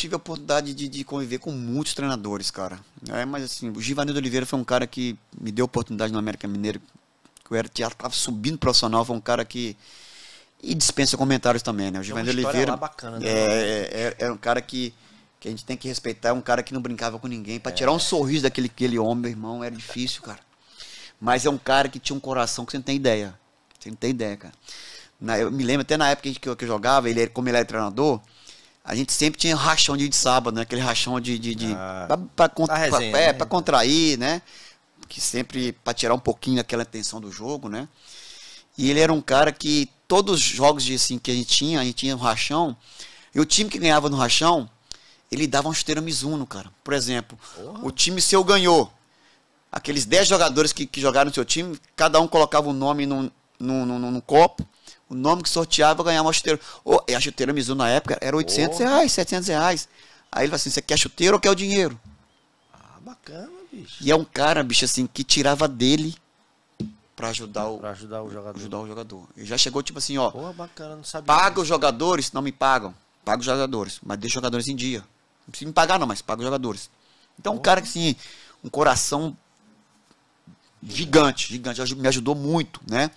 tive a oportunidade de, de conviver com muitos treinadores, cara. É, mas assim, o Givanildo Oliveira foi um cara que me deu oportunidade no América Mineiro. Que eu era, já estava subindo profissional, foi um cara que. E dispensa comentários também, né? O Givanildo Oliveira. Bacana, né? É, é, é, é, um cara que, que a gente tem que respeitar, é um cara que não brincava com ninguém. Para é. tirar um sorriso daquele aquele homem, meu irmão, era difícil, cara. Mas é um cara que tinha um coração que você não tem ideia. Você não tem ideia, cara. Na, eu me lembro até na época que eu, que eu jogava, ele, como ele era treinador, a gente sempre tinha rachão de sábado, né? Aquele rachão de. de, de ah, para é, né? contrair, né? Que sempre. para tirar um pouquinho daquela tensão do jogo, né? E ele era um cara que todos os jogos de, assim, que a gente tinha, a gente tinha um rachão. E o time que ganhava no rachão, ele dava um chuteiro Mizuno, cara. Por exemplo, o time seu ganhou. Aqueles 10 jogadores que, que jogaram no seu time, cada um colocava o um nome no num copo o nome que sorteava ganhava uma chuteira. Oh, a chuteira Mizuno na época era 800 oh. reais, 700 reais. Aí ele falou assim: você quer chuteira ou quer o dinheiro? Ah, bacana, bicho. E é um cara, bicho, assim, que tirava dele para ajudar o, pra ajudar o jogador. Ajudar o jogador. E já chegou tipo assim, ó. Pô, bacana, não sabia. Paga isso. os jogadores, não me pagam. Paga os jogadores, mas deixa os jogadores em dia. Não precisa me pagar não, mas paga os jogadores. Então é um cara que assim, um coração gigante, gigante, me ajudou muito, né?